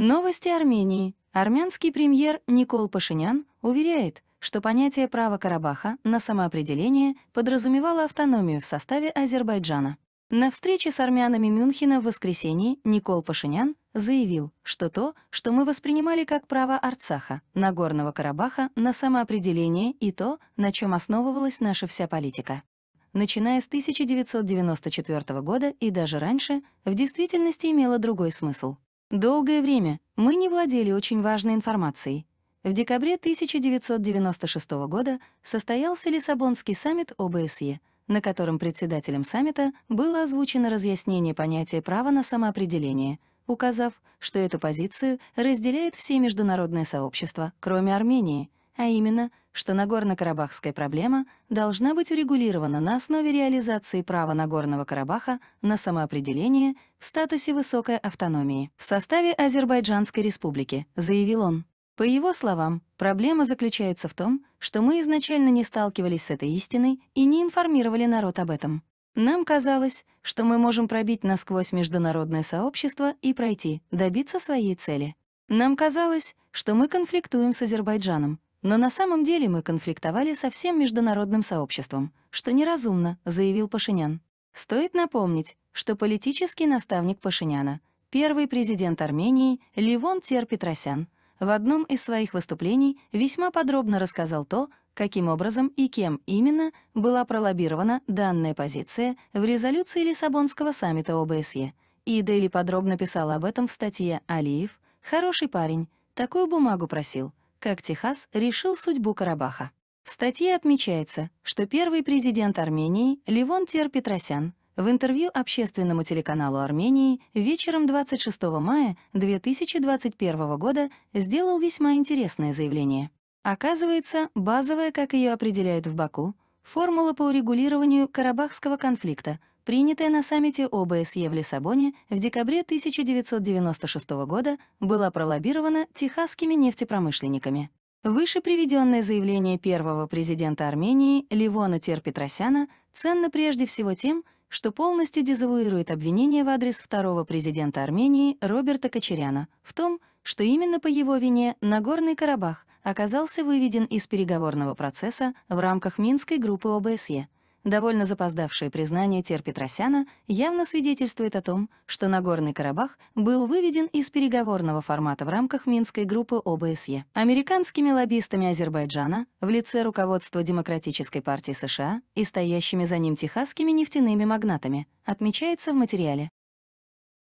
Новости Армении. Армянский премьер Никол Пашинян уверяет, что понятие права Карабаха на самоопределение подразумевало автономию в составе Азербайджана. На встрече с армянами Мюнхена в воскресенье Никол Пашинян заявил, что то, что мы воспринимали как право Арцаха, Нагорного Карабаха на самоопределение и то, на чем основывалась наша вся политика начиная с 1994 года и даже раньше, в действительности имело другой смысл. Долгое время мы не владели очень важной информацией. В декабре 1996 года состоялся Лиссабонский саммит ОБСЕ, на котором председателем саммита было озвучено разъяснение понятия права на самоопределение, указав, что эту позицию разделяет все международное сообщество, кроме Армении — а именно, что Нагорно-Карабахская проблема должна быть урегулирована на основе реализации права Нагорного Карабаха на самоопределение в статусе высокой автономии в составе Азербайджанской республики, заявил он. По его словам, проблема заключается в том, что мы изначально не сталкивались с этой истиной и не информировали народ об этом. Нам казалось, что мы можем пробить насквозь международное сообщество и пройти, добиться своей цели. Нам казалось, что мы конфликтуем с Азербайджаном, но на самом деле мы конфликтовали со всем международным сообществом, что неразумно, заявил Пашинян. Стоит напомнить, что политический наставник Пашиняна, первый президент Армении Ливон Тер Петросян, в одном из своих выступлений весьма подробно рассказал то, каким образом и кем именно была пролоббирована данная позиция в резолюции Лиссабонского саммита ОБСЕ. И Дели подробно писала об этом в статье «Алиев. Хороший парень. Такую бумагу просил как Техас решил судьбу Карабаха. В статье отмечается, что первый президент Армении Левон Тер Петросян в интервью общественному телеканалу Армении вечером 26 мая 2021 года сделал весьма интересное заявление. Оказывается, базовая, как ее определяют в Баку, формула по урегулированию Карабахского конфликта принятая на саммите ОБСЕ в Лиссабоне в декабре 1996 года, была пролоббирована техасскими нефтепромышленниками. Выше приведенное заявление первого президента Армении Ливона Терпетросяна ценно прежде всего тем, что полностью дезавуирует обвинение в адрес второго президента Армении Роберта Кочеряна в том, что именно по его вине Нагорный Карабах оказался выведен из переговорного процесса в рамках Минской группы ОБСЕ — Довольно запоздавшее признание Тер Петросяна явно свидетельствует о том, что Нагорный Карабах был выведен из переговорного формата в рамках Минской группы ОБСЕ. Американскими лоббистами Азербайджана в лице руководства Демократической партии США и стоящими за ним техасскими нефтяными магнатами, отмечается в материале.